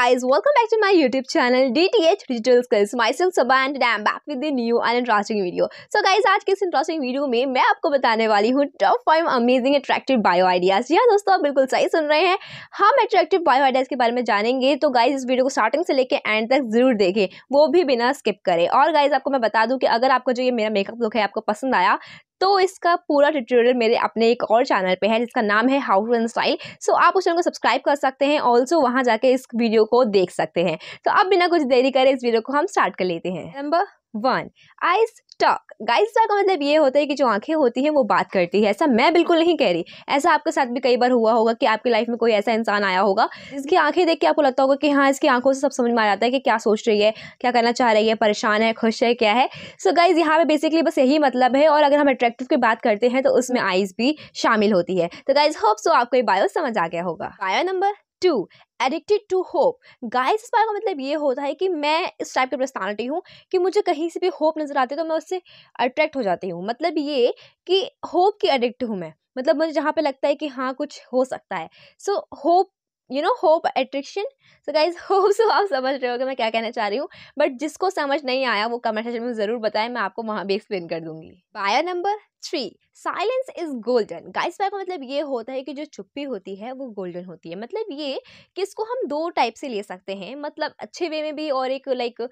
guys, welcome back to my YouTube channel DTH Digital Skills. Myself Sabha and I am back with a new and interesting video. So guys, आज के इस interesting video में मैं आपको बताने वाली हूँ top 5 amazing attractive bio ideas. जी हाँ दोस्तों आप बिल्कुल सही सुन रहे हैं हम attractive bio ideas के बारे में जानेंगे तो guys इस video को starting से लेकर end तक जरूर देखें वो भी बिना skip करें और guys आपको मैं बता दूँ कि अगर आपको जो ये मेरा makeup look है आपको पसंद आया तो इसका पूरा ट्यूटोरियल मेरे अपने एक और चैनल पे है जिसका नाम है how to run style so आप उस चैनल को सब्सक्राइब कर सकते हैं ऑल्सो वहाँ जाके इस वीडियो को देख सकते हैं तो अब बिना कुछ देरी करें इस वीडियो को हम स्टार्ट कर लेते हैं number one ice talk guys talk का मतलब ये होता है कि जो आंखें होती हैं वो बात करती है ऐसा मैं बिल्कुल नहीं कह रही ऐसा आपके साथ भी कई बार हुआ होगा कि आपकी लाइफ में कोई ऐसा इंसान आया होगा जिसकी आंखें देख के आपको लगता होगा कि हाँ इसकी आंखों से सब समझ में आ जाता है कि क्या सोच रही है क्या करना चाह रही है परेशान है खुश है क्या है सो गाइज यहाँ पे बेसिकली बस यही मतलब है और अगर हम अट्रैक्टिव की बात करते हैं तो उसमें आइज भी शामिल होती है तो गाइज होप सो आपको ये बायो समझ आ गया होगा bio number two addicted to hope guys इस बार का मतलब ये होता है कि मैं इस टाइप की पर्सनालिटी हूँ कि मुझे कहीं से भी होप नज़र आती है तो मैं उससे अट्रैक्ट हो जाती हूँ मतलब ये कि होप की एडिक्ट हूँ मैं मतलब मुझे जहाँ पे लगता है कि हाँ कुछ हो सकता है so hope you know hope attraction so guys hope so आप समझ रहे हो कि मैं क्या कहना चाह रही हूँ बट जिसको समझ नहीं आया वो कमेंट सेक्शन में ज़रूर बताएं मैं आपको वहाँ भी एक्सप्लेन कर दूंगी बाया number three silence is golden guys बाय का मतलब ये होता है कि जो चुप्पी होती है वो गोल्डन होती है मतलब ये कि इसको हम दो टाइप से ले सकते हैं मतलब अच्छे वे में भी और एक लाइक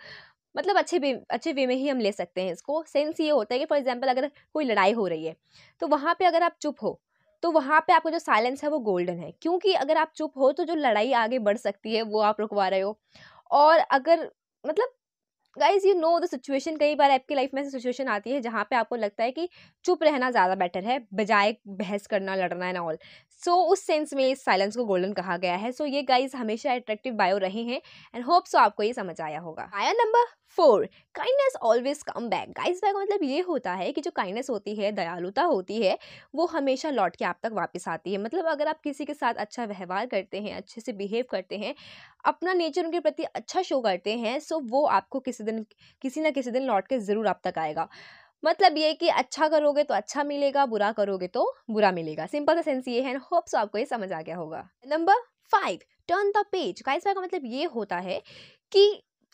मतलब अच्छे वे अच्छे वे में ही हम ले सकते हैं इसको सेंस ये होता है कि फॉर एग्जांपल अगर कोई लड़ाई हो रही है तो वहाँ पे अगर आप चुप हो तो वहाँ पे आपका जो साइलेंस है वो गोल्डन है क्योंकि अगर आप चुप हो तो जो लड़ाई आगे बढ़ सकती है वो आप रुकवा रहे हो और अगर मतलब guys you know the situation कई बार आपकी लाइफ में ऐसी सिचुएशन आती है जहाँ पे आपको लगता है कि चुप रहना ज़्यादा बेटर है बजाय बहस करना लड़ना एंड ऑल सो उस सेंस में इस साइलेंस को गोल्डन कहा गया है सो so, ये गाइज हमेशा अट्रैक्टिव बायो रहे हैं एंड होप सो आपको ये समझ आया होगा आया number four kindness always come back guys back मतलब ये होता है कि जो काइंडनेस होती है दयालुता होती है वो हमेशा लौट के आप तक वापस आती है मतलब अगर आप किसी के साथ अच्छा व्यवहार करते हैं अच्छे से बिहेव करते हैं अपना नेचर उनके प्रति अच्छा शो करते हैं सो वो आपको किसी दिन किसी ना किसी दिन लौट के ज़रूर आप तक आएगा मतलब ये कि अच्छा करोगे तो अच्छा मिलेगा बुरा करोगे तो बुरा मिलेगा सिंपल सा सेंस ये है एंड होप्स आपको ये समझ आ गया होगा number five turn the page का मतलब ये होता है कि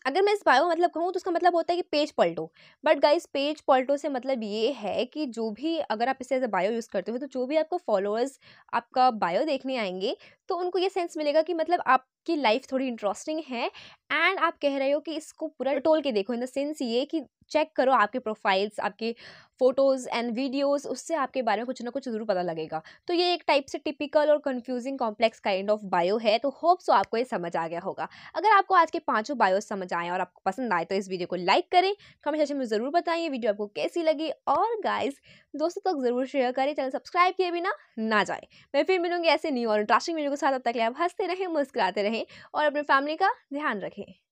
अगर मैं इस बायो मतलब कहूँ तो उसका मतलब होता है कि पेज पलटो बट गाइस पेज पलटो से मतलब ये है कि जो भी अगर आप इसे एज अ बायो यूज़ करते हो तो जो भी आपको फॉलोअर्स आपका बायो देखने आएंगे तो उनको ये सेंस मिलेगा कि मतलब आपकी लाइफ थोड़ी इंटरेस्टिंग है एंड आप कह रहे हो कि इसको पूरा टोल के देखो इन द सेंस ये कि चेक करो आपके प्रोफाइल्स आपके फ़ोटोज़ एंड वीडियोज़ उससे आपके बारे में कुछ ना कुछ ज़रूर पता लगेगा तो ये एक टाइप से टिपिकल और confusing complex kind of bio है तो होप सो आपको ये समझ आ गया होगा अगर आपको आज के पांचों बायो समझ आए और आपको पसंद आए तो इस वीडियो को लाइक करें कमेंट सेक्शन में ज़रूर बताएं वीडियो आपको कैसी लगी और गाइज दोस्तों तक ज़रूर शेयर करें चैनल सब्सक्राइब किए बिना ना जाए मैं फिर मिलूंगी ऐसे न्यू और इंटरेस्टिंग वीडियो के साथ अब तक आप हंसते रहें मुस्कुराते रहें और अपने फैमिली का ध्यान रखें